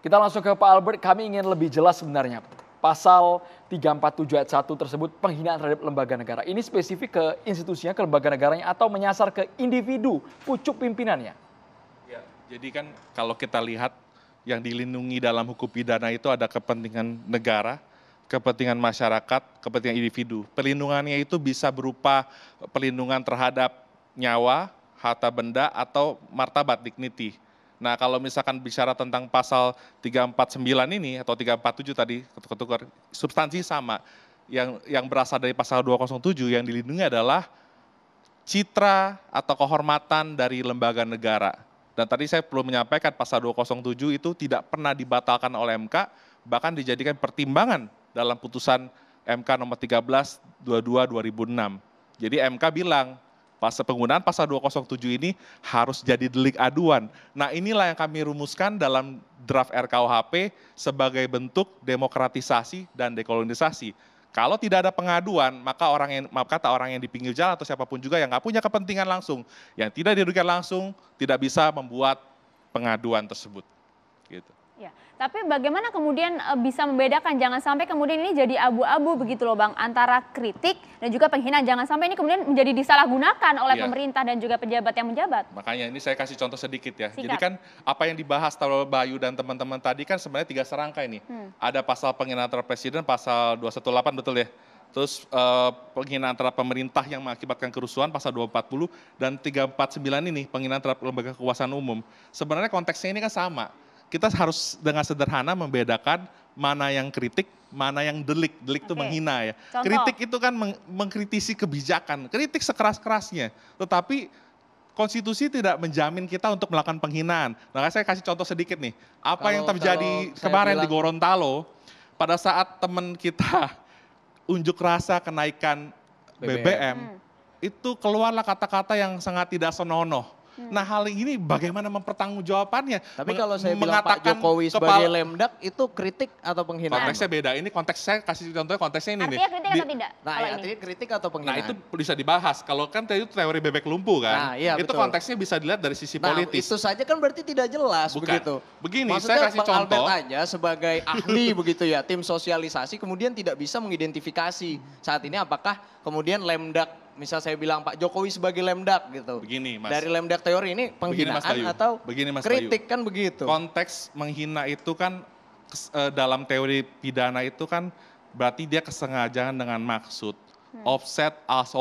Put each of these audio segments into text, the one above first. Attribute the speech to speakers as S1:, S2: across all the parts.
S1: Kita langsung ke Pak Albert, kami ingin lebih jelas sebenarnya. Pasal 347 ayat 1 tersebut penghinaan terhadap lembaga negara. Ini spesifik ke institusinya, ke lembaga negaranya atau menyasar ke individu, pucuk pimpinannya?
S2: Ya, jadi kan kalau kita lihat yang dilindungi dalam hukum pidana itu ada kepentingan negara, kepentingan masyarakat, kepentingan individu. Perlindungannya itu bisa berupa perlindungan terhadap nyawa, harta benda, atau martabat dignity. Nah kalau misalkan bicara tentang pasal 349 ini atau 347 tadi ketukar substansi sama yang yang berasal dari pasal 207 yang dilindungi adalah citra atau kehormatan dari lembaga negara. Dan tadi saya perlu menyampaikan pasal 207 itu tidak pernah dibatalkan oleh MK, bahkan dijadikan pertimbangan dalam putusan MK nomor 13 22 2006. Jadi MK bilang pasal penggunaan pasal 207 ini harus jadi delik aduan. Nah, inilah yang kami rumuskan dalam draft RKUHP sebagai bentuk demokratisasi dan dekolonisasi. Kalau tidak ada pengaduan, maka orang yang maaf kata orang yang di pinggir jalan atau siapapun juga yang nggak punya kepentingan langsung, yang tidak dirugikan langsung, tidak bisa membuat pengaduan tersebut. Gitu.
S3: Ya, tapi bagaimana kemudian eh, bisa membedakan jangan sampai kemudian ini jadi abu-abu begitu loh Bang antara kritik dan juga penghinaan jangan sampai ini kemudian menjadi disalahgunakan oleh ya. pemerintah dan juga pejabat yang menjabat.
S2: Makanya ini saya kasih contoh sedikit ya. Singkat. Jadi kan apa yang dibahas Taro Bayu dan teman-teman tadi kan sebenarnya tiga serangka ini. Hmm. Ada pasal penghinaan terhadap presiden pasal 218 betul ya? terus eh, penghinaan terhadap pemerintah yang mengakibatkan kerusuhan pasal 240 dan 349 ini penghinaan terhadap lembaga kekuasaan umum. Sebenarnya konteksnya ini kan sama kita harus dengan sederhana membedakan mana yang kritik, mana yang delik. Delik itu okay. menghina ya. Contoh. Kritik itu kan meng mengkritisi kebijakan, kritik sekeras-kerasnya. Tetapi konstitusi tidak menjamin kita untuk melakukan penghinaan. Nah, saya kasih contoh sedikit nih. Apa kalau, yang terjadi kemarin bilang, di Gorontalo pada saat teman kita unjuk rasa kenaikan BBM, BBM hmm. itu keluarlah kata-kata yang sangat tidak senonoh Hmm. Nah hal ini bagaimana mempertanggungjawabannya? Tapi kalau saya mengatakan bilang Pak Jokowi sebagai kepala, lemdak itu kritik atau penghinaan? Konteksnya beda. Ini konteks saya kasih contohnya konteksnya ini artinya nih. Artinya kritik atau
S1: tidak? Nah ya, artinya ini. kritik atau penghinaan? Nah itu
S2: bisa dibahas. Kalau kan itu teori bebek lumpuh kan. Nah, iya, itu betul. konteksnya bisa dilihat dari sisi nah, politis. itu
S4: saja kan berarti tidak jelas Bukan. begitu. Begini Maksudnya saya kasih Bang contoh. Albert aja sebagai ahli begitu ya tim sosialisasi kemudian tidak bisa mengidentifikasi saat ini apakah kemudian lemdak misal saya bilang Pak Jokowi sebagai lemdak gitu. Begini Mas. Dari lemdak teori ini penghinaan Begini, Mas atau Begini, Mas kritik Bayu. kan begitu. Konteks
S2: menghina itu kan eh, dalam teori pidana itu kan berarti dia kesengajaan dengan maksud. Hmm. Offset as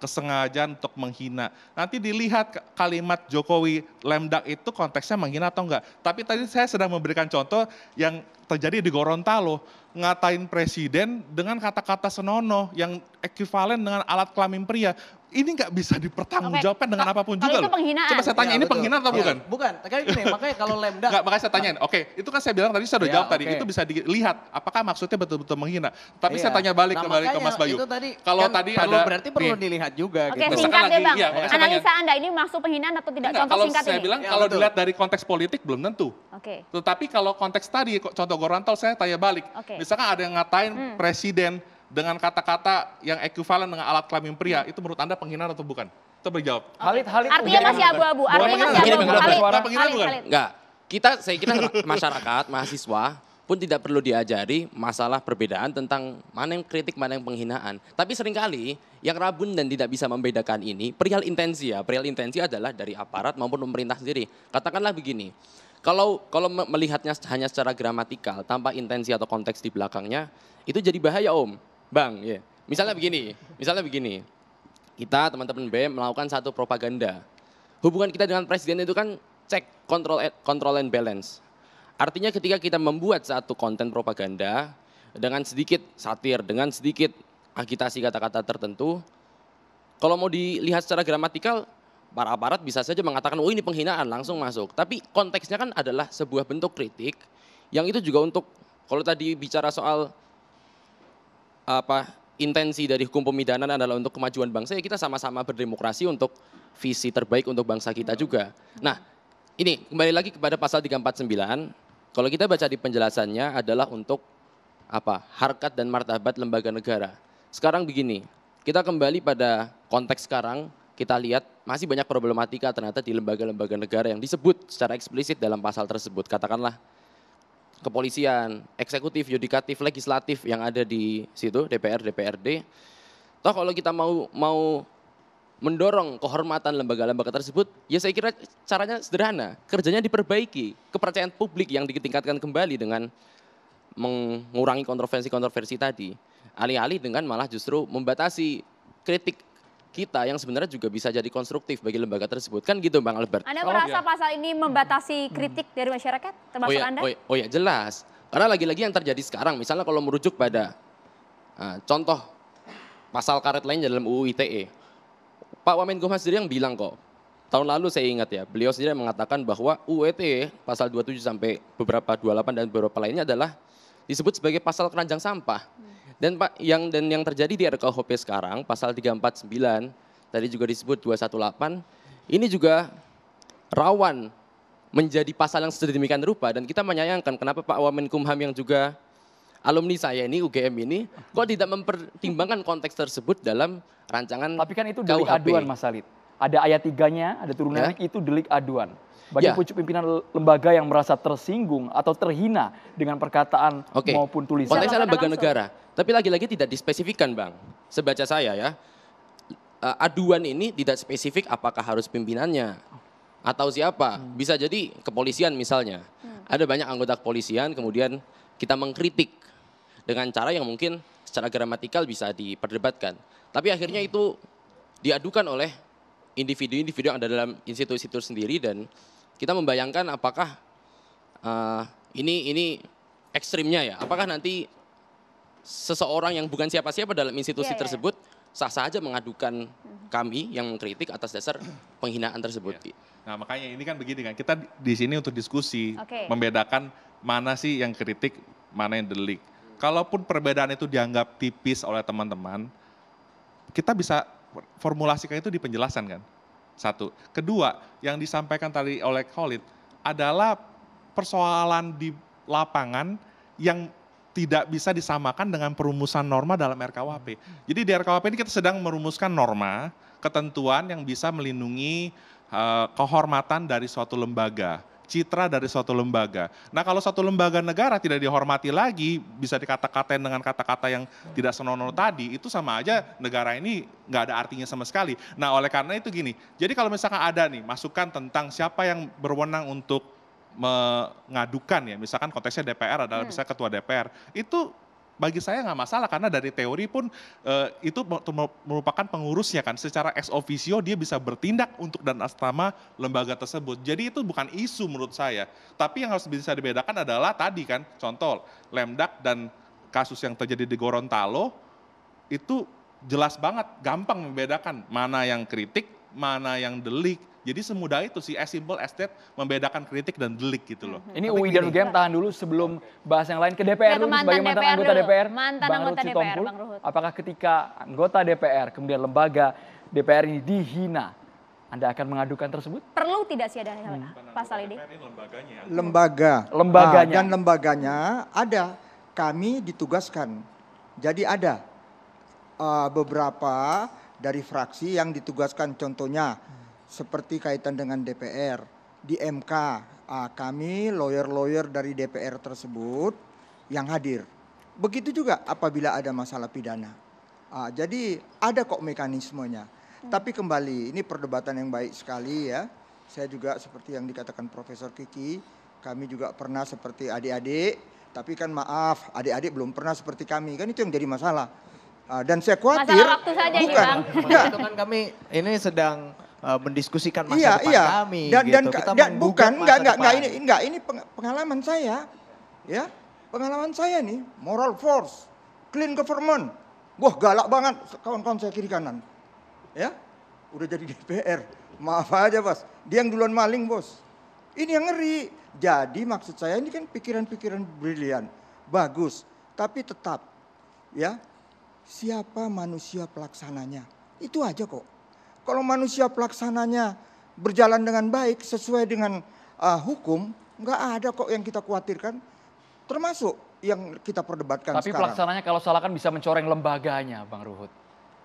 S2: kesengajaan untuk menghina. Nanti dilihat kalimat Jokowi lemdak itu konteksnya menghina atau enggak. Tapi tadi saya sedang memberikan contoh yang terjadi di Gorontalo, ngatain presiden dengan kata-kata senonoh yang ekivalen dengan alat kelamin pria. Ini nggak bisa dipertanggungjawabkan dengan Ka apapun juga loh. Coba saya tanya, ya, ini betul. penghinaan atau ya. bukan? Bukan, Tapi makanya kalau Lemda. Nggak, makanya saya tanyain, oke, okay, itu kan saya bilang tadi, saya udah ya, jawab okay. tadi, itu bisa dilihat apakah maksudnya betul-betul menghina. Tapi ya. saya tanya balik nah, kembali ke Mas Bayu. Itu tadi, kalau kan tadi ada... Berarti perlu nih. dilihat juga. Oke, okay, gitu. singkat deh Bang, ya, analisa
S3: Anda ini masuk penghinaan atau tidak? Enggak, contoh kalau saya bilang, ya, kalau dilihat
S2: dari konteks politik belum tentu. Oke. Tetapi kalau konteks tadi, contoh Gorantal saya tanya balik. Okay. Misalkan ada yang ngatain hmm. presiden dengan kata-kata yang ekuivalen dengan alat kelamin pria, hmm. itu menurut Anda penghinaan atau bukan? Itu berjawab.
S4: Okay. Halid, Halid. Artinya masih abu-abu. Artinya masih abu-abu. Halid, Halid. Enggak. Kita, saya kira masyarakat, mahasiswa, pun tidak perlu diajari masalah perbedaan tentang mana yang kritik, mana yang penghinaan. Tapi seringkali yang rabun dan tidak bisa membedakan ini perihal intensi ya. Perihal intensi adalah dari aparat maupun pemerintah sendiri. Katakanlah begini, kalau kalau melihatnya hanya secara gramatikal tanpa intensi atau konteks di belakangnya itu jadi bahaya Om. Bang, ya. Yeah. Misalnya begini, misalnya begini. Kita teman-teman B melakukan satu propaganda. Hubungan kita dengan presiden itu kan cek control control and balance. Artinya ketika kita membuat satu konten propaganda dengan sedikit satir, dengan sedikit agitasi kata-kata tertentu, kalau mau dilihat secara gramatikal para aparat bisa saja mengatakan, oh ini penghinaan, langsung masuk. Tapi konteksnya kan adalah sebuah bentuk kritik yang itu juga untuk, kalau tadi bicara soal apa intensi dari hukum pemidanan adalah untuk kemajuan bangsa, ya kita sama-sama berdemokrasi untuk visi terbaik untuk bangsa kita juga. Nah, ini kembali lagi kepada pasal 349, kalau kita baca di penjelasannya adalah untuk apa harkat dan martabat lembaga negara. Sekarang begini, kita kembali pada konteks sekarang kita lihat masih banyak problematika ternyata di lembaga-lembaga negara yang disebut secara eksplisit dalam pasal tersebut. Katakanlah kepolisian, eksekutif, yudikatif, legislatif yang ada di situ DPR, DPRD. Toh kalau kita mau mau mendorong kehormatan lembaga-lembaga tersebut, ya saya kira caranya sederhana, kerjanya diperbaiki, kepercayaan publik yang ditingkatkan kembali dengan mengurangi kontroversi-kontroversi tadi. Alih-alih dengan malah justru membatasi kritik kita yang sebenarnya juga bisa jadi konstruktif bagi lembaga tersebut kan gitu Bang Albert. Anda oh, merasa oh, pasal ini membatasi kritik dari masyarakat termasuk oh, iya, Anda? Oh, iya, oh ya jelas. Karena lagi-lagi yang terjadi sekarang misalnya kalau merujuk pada uh, contoh pasal karet lain dalam UU ITE. Pak Wamen Gomas sendiri yang bilang kok tahun lalu saya ingat ya, beliau sendiri mengatakan bahwa UET e pasal 27 sampai beberapa 28 dan beberapa lainnya adalah disebut sebagai pasal keranjang sampah. Hmm. Dan Pak yang dan yang terjadi di RKUHP sekarang pasal 349 tadi juga disebut 218 ini juga rawan menjadi pasal yang sedemikian rupa dan kita menyayangkan kenapa Pak Wamenkumham yang juga alumni saya ini UGM ini kok tidak mempertimbangkan konteks tersebut dalam rancangan Tapi kan itu dari aduan Mas Salit ada
S1: ayat tiganya, ada turunannya yeah. itu delik aduan. Bagi yeah. pucuk pimpinan lembaga yang merasa tersinggung atau terhina dengan perkataan okay. maupun tulisan. Konteksnya lembaga negara,
S4: tapi lagi-lagi tidak dispesifikkan, Bang. Sebaca saya ya, eh, aduan ini tidak spesifik apakah harus pimpinannya atau siapa. Hmm. Bisa jadi kepolisian misalnya. Hmm. Ada banyak anggota kepolisian kemudian kita mengkritik dengan cara yang mungkin secara gramatikal bisa diperdebatkan. Tapi akhirnya hmm. itu diadukan oleh individu-individu yang ada dalam institusi itu sendiri dan kita membayangkan apakah uh, ini ini ekstrimnya ya apakah nanti seseorang yang bukan siapa-siapa dalam institusi yeah, yeah. tersebut sah saja mengadukan kami yang mengkritik atas dasar penghinaan tersebut. Yeah. Nah makanya ini kan begini kan kita
S2: di sini untuk diskusi okay. membedakan mana sih yang kritik mana yang delik. Kalaupun perbedaan itu dianggap tipis oleh teman-teman, kita bisa formulasikan itu di penjelasan kan? Satu. Kedua, yang disampaikan tadi oleh Khalid adalah persoalan di lapangan yang tidak bisa disamakan dengan perumusan norma dalam RKWP. Jadi di RKWP ini kita sedang merumuskan norma, ketentuan yang bisa melindungi uh, kehormatan dari suatu lembaga citra dari suatu lembaga. Nah kalau suatu lembaga negara tidak dihormati lagi, bisa dikata-katain dengan kata-kata yang tidak senonoh tadi, itu sama aja negara ini nggak ada artinya sama sekali. Nah oleh karena itu gini, jadi kalau misalkan ada nih masukan tentang siapa yang berwenang untuk mengadukan ya, misalkan konteksnya DPR adalah bisa hmm. ketua DPR, itu bagi saya nggak masalah karena dari teori pun uh, itu merupakan pengurusnya kan secara ex officio dia bisa bertindak untuk dan asrama lembaga tersebut. Jadi itu bukan isu menurut saya. Tapi yang harus bisa dibedakan adalah tadi kan contoh Lemdak dan kasus yang terjadi di Gorontalo itu jelas banget gampang membedakan mana yang kritik, mana yang delik, jadi semudah itu sih, as simple as that, membedakan kritik dan delik gitu loh. Ini Tapi UI dan
S1: tahan dulu sebelum bahas yang lain ke DPR ya, dulu sebagai mantan DPR anggota dulu. DPR. Mantan Bang anggota Ruhut DPR, Bang Ruhut. Apakah ketika anggota DPR kemudian lembaga DPR ini dihina,
S3: anda akan mengadukan tersebut? Perlu tidak sih ada hmm. pasal ini? Lembaganya. Lembaga. Ah, lembaganya. Nah, dan lembaganya ada. Kami ditugaskan. Jadi ada uh, beberapa dari fraksi yang ditugaskan. Contohnya hmm seperti kaitan dengan DPR di MK kami lawyer-lawyer dari DPR tersebut yang hadir. Begitu juga apabila ada masalah pidana. Jadi ada kok mekanismenya. Tapi kembali ini perdebatan yang baik sekali ya. Saya juga seperti yang dikatakan Profesor Kiki, kami juga pernah seperti adik-adik, tapi kan maaf adik-adik belum pernah seperti kami. Kan itu yang jadi masalah. Dan saya khawatir. Masalah waktu saja bukan, ini Bang. Ya. Kan kami ini sedang Eh, mendiskusikan masa iya, depan iya. kami. Dan, gitu. dan, kita dan bukan, enggak, enggak, enggak, ini, enggak, ini pengalaman saya, ya, pengalaman saya nih, moral force, clean government, wah galak banget kawan-kawan saya kiri kanan, ya, udah jadi DPR, maaf aja bos, dia yang duluan maling bos, ini yang ngeri. Jadi maksud saya ini kan pikiran-pikiran brilian, bagus, tapi tetap, ya, siapa manusia pelaksananya. Itu aja kok. Kalau manusia pelaksananya berjalan dengan baik sesuai dengan uh, hukum, nggak ada kok yang kita khawatirkan. Termasuk yang kita perdebatkan Tapi sekarang. pelaksananya
S1: kalau salah kan bisa mencoreng lembaganya, Bang Ruhut.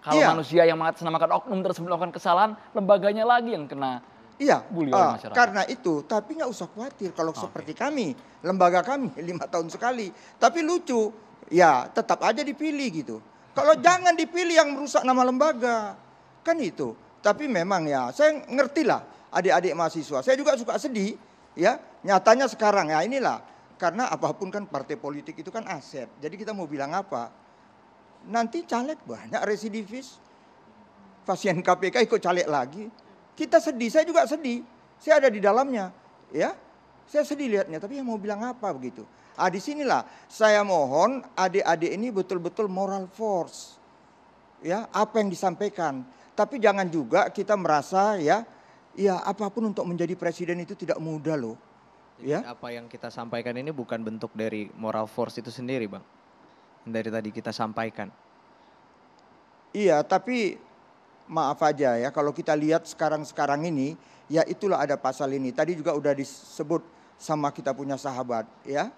S3: Kalau iya. manusia
S1: yang mengatasnamakan oknum tersebut melakukan kesalahan, lembaganya lagi yang kena
S3: Iya, uh, karena itu. Tapi nggak usah khawatir kalau okay. seperti kami, lembaga kami lima tahun sekali. Tapi lucu, ya tetap aja dipilih gitu. Kalau hmm. jangan dipilih yang merusak nama lembaga, kan itu. Tapi memang ya, saya ngerti lah adik-adik mahasiswa. Saya juga suka sedih ya. Nyatanya sekarang ya inilah. Karena apapun kan partai politik itu kan aset. Jadi kita mau bilang apa? Nanti caleg banyak residivis. Pasien KPK ikut caleg lagi. Kita sedih, saya juga sedih. Saya ada di dalamnya. ya. Saya sedih lihatnya, tapi yang mau bilang apa begitu. Ah disinilah saya mohon adik-adik ini betul-betul moral force. Ya, apa yang disampaikan tapi jangan juga kita merasa ya, ya apapun untuk menjadi presiden itu tidak mudah loh.
S4: ya. Apa yang kita sampaikan ini bukan bentuk dari moral force itu sendiri, Bang. dari tadi kita sampaikan.
S3: Iya, tapi maaf aja ya kalau kita lihat sekarang-sekarang ini, ya itulah ada pasal ini. Tadi juga udah disebut sama kita punya sahabat, ya.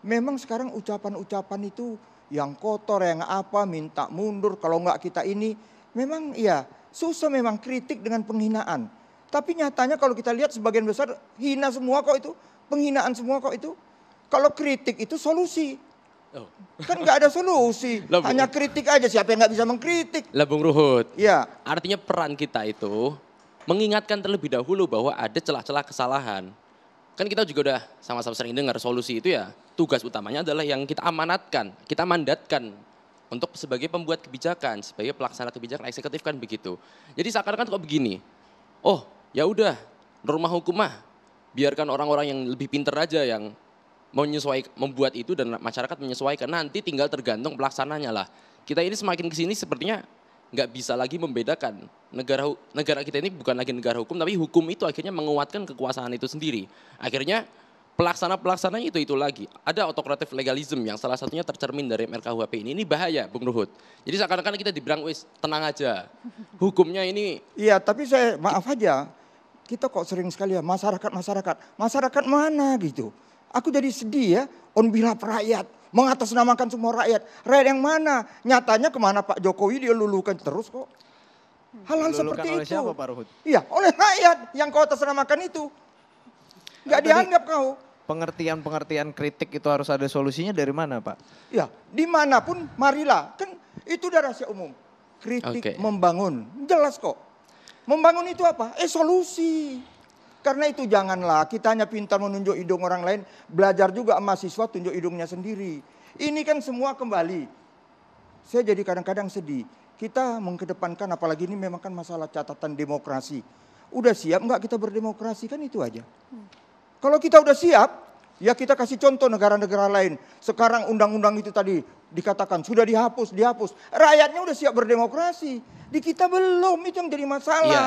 S3: Memang sekarang ucapan-ucapan itu yang kotor, yang apa, minta mundur, kalau enggak kita ini, memang iya susah memang kritik dengan penghinaan. Tapi nyatanya kalau kita lihat sebagian besar hina semua kok itu, penghinaan semua kok itu. Kalau kritik itu solusi. Oh. Kan nggak ada solusi, Labung. hanya kritik aja. Siapa yang nggak bisa mengkritik?
S4: Lah Bung Ruhut. Ya. Artinya peran kita itu mengingatkan terlebih dahulu bahwa ada celah-celah kesalahan. Kan kita juga udah sama-sama sering dengar solusi itu ya tugas utamanya adalah yang kita amanatkan, kita mandatkan untuk sebagai pembuat kebijakan, sebagai pelaksana kebijakan eksekutif kan begitu. Jadi seakan-akan kok begini, oh ya udah norma mah biarkan orang-orang yang lebih pinter aja yang menyesuaikan membuat itu dan masyarakat menyesuaikan nanti tinggal tergantung pelaksananya lah. Kita ini semakin kesini sepertinya nggak bisa lagi membedakan negara negara kita ini bukan lagi negara hukum tapi hukum itu akhirnya menguatkan kekuasaan itu sendiri. Akhirnya pelaksana-pelaksana itu itu lagi. Ada otokratif legalisme yang salah satunya tercermin dari RKUHP ini. Ini bahaya, Bung Ruhut. Jadi seakan-akan kita dibilang wis tenang aja. Hukumnya ini
S3: Iya, tapi saya maaf aja. Kita kok sering sekali ya masyarakat-masyarakat. Masyarakat mana gitu. Aku jadi sedih ya on behalf rakyat mengatasnamakan semua rakyat. Rakyat yang mana? Nyatanya kemana Pak Jokowi dia lulukan terus kok. Hal-hal seperti itu. Iya, oleh rakyat yang kau atasnamakan itu. Gak dianggap kau pengertian-pengertian
S4: kritik itu harus ada solusinya dari mana Pak?
S3: Ya, dimanapun marilah. Kan itu udah rahasia umum. Kritik okay. membangun, jelas kok. Membangun itu apa? Eh solusi. Karena itu janganlah kita hanya pintar menunjuk hidung orang lain. Belajar juga mahasiswa tunjuk hidungnya sendiri. Ini kan semua kembali. Saya jadi kadang-kadang sedih. Kita mengkedepankan apalagi ini memang kan masalah catatan demokrasi. Udah siap nggak kita berdemokrasi kan itu aja. Hmm. Kalau kita udah siap, ya kita kasih contoh negara-negara lain. Sekarang undang-undang itu tadi dikatakan sudah dihapus, dihapus. Rakyatnya udah siap berdemokrasi. Di kita belum, itu yang jadi masalah. Iya.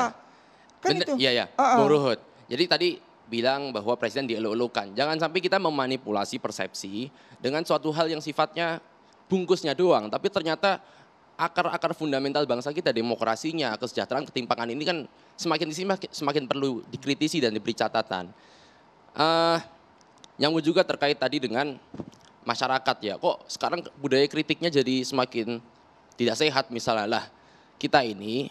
S3: Kan
S4: Bener, itu. Iya, iya. Uh -uh. Ruhut. Jadi tadi bilang bahwa presiden dielok Jangan sampai kita memanipulasi persepsi dengan suatu hal yang sifatnya bungkusnya doang, tapi ternyata akar-akar fundamental bangsa kita, demokrasinya, kesejahteraan, ketimpangan ini kan semakin semakin, semakin perlu dikritisi dan diberi catatan. Uh, nyambung juga terkait tadi dengan masyarakat ya. Kok sekarang budaya kritiknya jadi semakin tidak sehat misalnya lah. Kita ini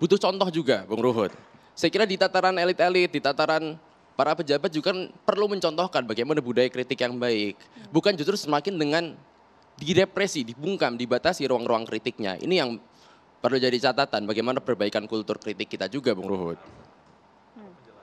S4: butuh contoh juga Bung Ruhut. Saya kira di tataran elit-elit, di tataran para pejabat juga kan perlu mencontohkan bagaimana budaya kritik yang baik. Bukan justru semakin dengan direpresi, dibungkam, dibatasi ruang-ruang kritiknya. Ini yang perlu jadi catatan bagaimana perbaikan kultur kritik kita juga Bung Ruhut.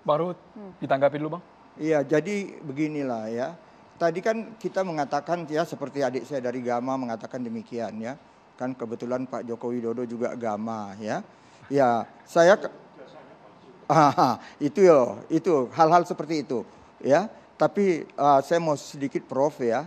S3: Baru hmm. ditanggapi dulu Bang. Iya, jadi beginilah ya. Tadi kan kita mengatakan ya seperti adik saya dari Gama mengatakan demikian ya. Kan kebetulan Pak Joko Widodo juga Gama ya. Ya, saya ah, itu yo, itu hal-hal seperti itu ya. Tapi uh, saya mau sedikit prof ya.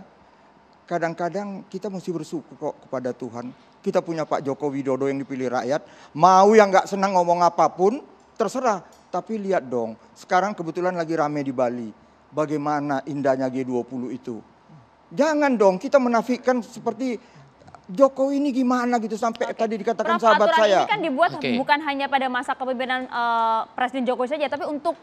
S3: Kadang-kadang kita mesti bersyukur kok kepada Tuhan. Kita punya Pak Joko Widodo yang dipilih rakyat, mau yang nggak senang ngomong apapun, Terserah, tapi lihat dong, sekarang kebetulan lagi rame di Bali. Bagaimana indahnya G20 itu. Jangan dong kita menafikan seperti Jokowi ini gimana gitu sampai okay. tadi dikatakan Prof, sahabat saya. ini kan dibuat okay. bukan hanya pada masa kepemimpinan uh, Presiden Jokowi saja tapi untuk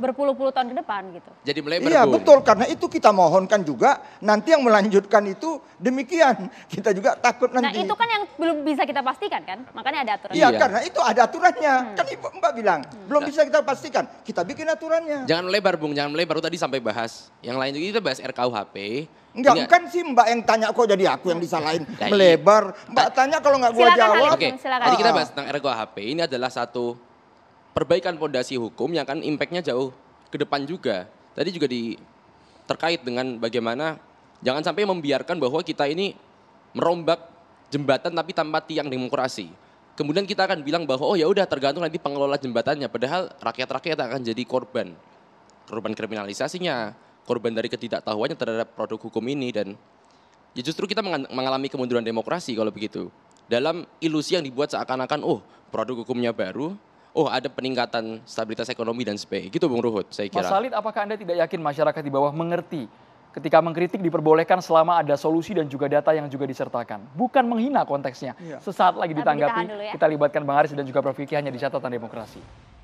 S3: berpuluh-puluh tahun ke depan gitu. Jadi melebar. Iya betul karena itu kita mohonkan juga nanti yang melanjutkan itu demikian kita juga takut nah, nanti. Nah itu kan yang belum bisa kita pastikan kan makanya ada aturan. Iya, iya. karena itu ada aturannya hmm. kan ibu mbak bilang hmm. belum nah. bisa kita pastikan kita bikin aturannya.
S4: Jangan melebar bung jangan melebar tadi sampai bahas yang lain juga kita bahas RKUHP
S3: Enggak, Enggak, bukan sih Mbak yang tanya kok jadi aku yang disalahin. Nah, iya. melebar. Mbak tanya kalau nggak gua jawab. Oke, okay. Tadi kita ah. bahas tentang
S4: RKUHP. Ini adalah satu perbaikan fondasi hukum yang akan impactnya jauh ke depan juga. Tadi juga di terkait dengan bagaimana jangan sampai membiarkan bahwa kita ini merombak jembatan tapi tanpa tiang demokrasi. Kemudian kita akan bilang bahwa oh ya udah tergantung nanti pengelola jembatannya, padahal rakyat-rakyat akan jadi korban, korban kriminalisasinya, korban dari ketidaktahuannya terhadap produk hukum ini dan ya justru kita mengalami kemunduran demokrasi kalau begitu. Dalam ilusi yang dibuat seakan-akan oh produk hukumnya baru, oh ada peningkatan stabilitas ekonomi dan sebagainya. Gitu Bung Ruhut, saya kira. Mas
S1: Salid, apakah Anda tidak yakin masyarakat di bawah mengerti ketika mengkritik diperbolehkan selama ada solusi dan juga data yang juga disertakan. Bukan menghina konteksnya. Iya. Sesaat lagi ditanggapi, ya. kita libatkan Bang Aris dan juga Prof. Vicky hanya di catatan demokrasi.